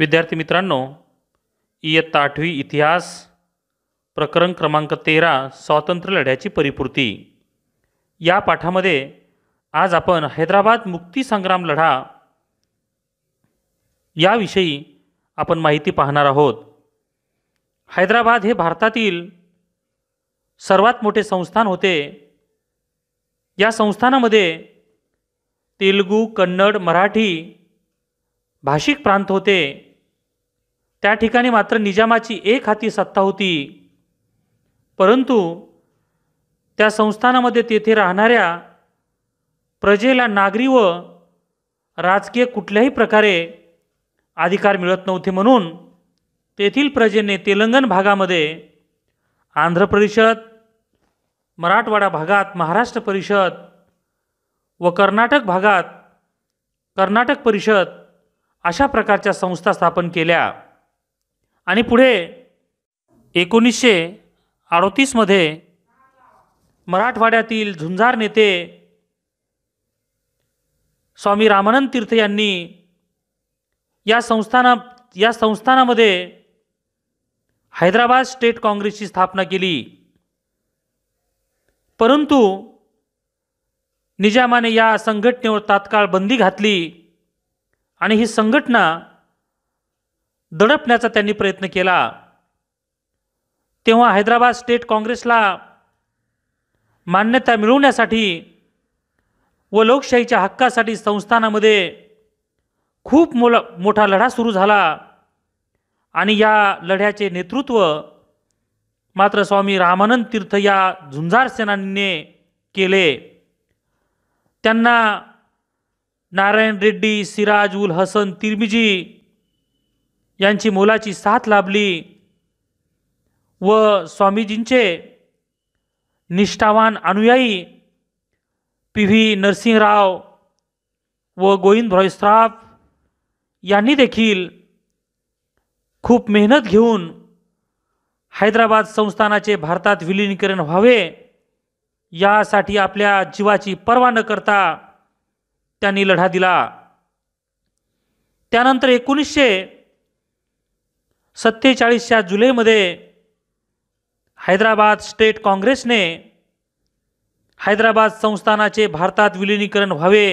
विद्यार्थी मित्रांनो इयत्ता आठवी इतिहास प्रकरण क्रमांक तेरा स्वातंत्र्य लढ्याची परिपूर्ती या पाठामध्ये आज आपण हैदराबाद मुक्तीसंग्राम लढा याविषयी आपण माहिती पाहणार आहोत हैदराबाद हे भारतातील सर्वात मोठे संस्थान होते या संस्थानामध्ये तेलुगू कन्नड मराठी भाषिक प्रांत होते त्या ठिकाणी मात्र निजामाची एक हाती सत्ता होती परंतु त्या संस्थानामध्ये तेथे राहणाऱ्या प्रजेला नागरी व राजकीय कुठल्याही प्रकारे अधिकार मिळत नव्हते म्हणून तेथील प्रजेने तेलंगण भागामध्ये आंध्र परिषद मराठवाडा भागात महाराष्ट्र परिषद व कर्नाटक भागात कर्नाटक परिषद अशा प्रकारच्या संस्था स्थापन केल्या आणि पुढे एकोणीसशे अडोतीसमध्ये मराठवाड्यातील झुंजार नेते स्वामी रामानंद तीर्थ यांनी या संस्थाना या संस्थानामध्ये हैदराबाद स्टेट काँग्रेसची स्थापना केली परंतु निजामाने या संघटनेवर तात्काळ बंदी घातली आणि ही संघटना दडपण्याचा त्यांनी प्रयत्न केला तेव्हा हैदराबाद स्टेट काँग्रेसला मान्यता मिळवण्यासाठी व लोकशाहीच्या हक्कासाठी संस्थानामध्ये खूप मोल मोठा लढा सुरू झाला आणि या लढ्याचे नेतृत्व मात्र स्वामी रामानंद तीर्थ या झुंजार सेनानीने केले त्यांना नारायण रेड्डी सिराज उल हसन तिरमिजी यांची मोलाची साथ लाभली व स्वामीजींचे निष्ठावान अनुयायी पी व्ही नरसिंहराव व गोविंद भ्रॉईसराफ यांनी देखील खूप मेहनत घेऊन हैदराबाद संस्थानाचे भारतात विलीनीकरण व्हावे यासाठी आपल्या जीवाची पर्वा न करता त्यांनी लढा दिला त्यानंतर एकोणीसशे सत्तेचाळीसच्या जुलैमध्ये हैदराबाद स्टेट काँग्रेसने हैदराबाद संस्थानाचे भारतात विलिनीकरण व्हावे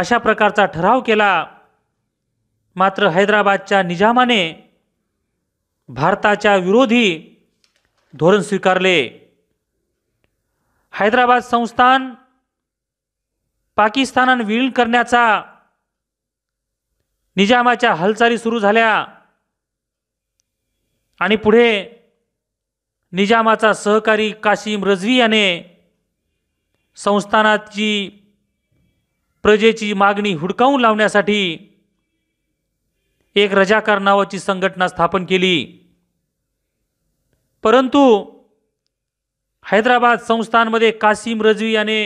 अशा प्रकारचा ठराव केला मात्र हैदराबादच्या निजामाने भारताच्या विरोधी धोरण स्वीकारले हैदराबाद संस्थान पाकिस्तानानं विलीन करण्याचा निजामाच्या हालचाली सुरू झाल्या आणि पुढे निजामाचा सहकारी कासिम रजवी याने संस्थानाची प्रजेची मागणी हुडकावून लावण्यासाठी एक रजाकार नावाची संघटना स्थापन केली परंतु हैदराबाद संस्थानमध्ये कासिम रजवी याने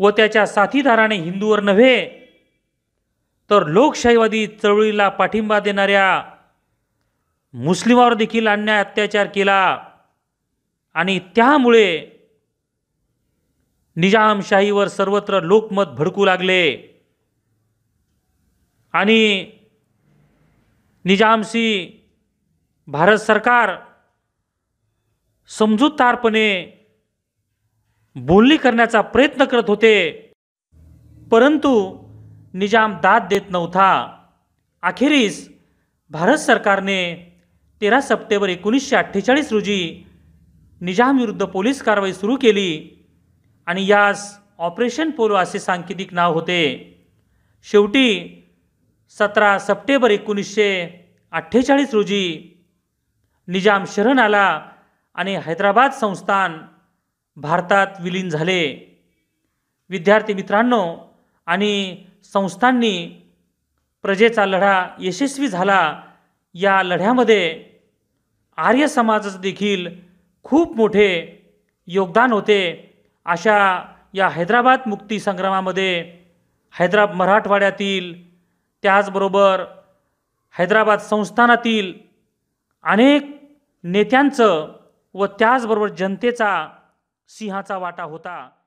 व त्याच्या साथीदाराने हिंदूवर नव्हे तर लोकशाहीवादी चळवळीला पाठिंबा देणाऱ्या मुस्लिमावर देखील अन्याय अत्याचार केला आणि त्यामुळे निजामशाहीवर सर्वत्र लोकमत भडकू लागले आणि निजामशी भारत सरकार समजूतदारपणे बोलणी करण्याचा प्रयत्न करत होते परंतु निजाम दाद देत नव्हता अखेरीस भारत सरकारने तेरा सप्टेंबर एकोणीसशे अठ्ठेचाळीस रोजी निजामविरुद्ध पोलीस कारवाई सुरू केली आणि यास ऑपरेशन पोलो असे सांकेतिक नाव होते शेवटी सतरा सप्टेंबर एकोणीसशे अठ्ठेचाळीस रोजी निजाम शरण आला आणि हैदराबाद संस्थान भारतात विलीन झाले विद्यार्थी मित्रांनो आणि संस्थांनी प्रजेचा लढा यशस्वी झाला या लढ्यामध्ये आर्य समाजाचं देखील खूप मोठे योगदान होते अशा या हैदराबाद मुक्ती संग्रामामध्ये हैदरा मराठवाड्यातील त्याचबरोबर हैदराबाद संस्थानातील अनेक नेत्यांचं व त्याचबरोबर जनतेचा सिंहाचा वाटा होता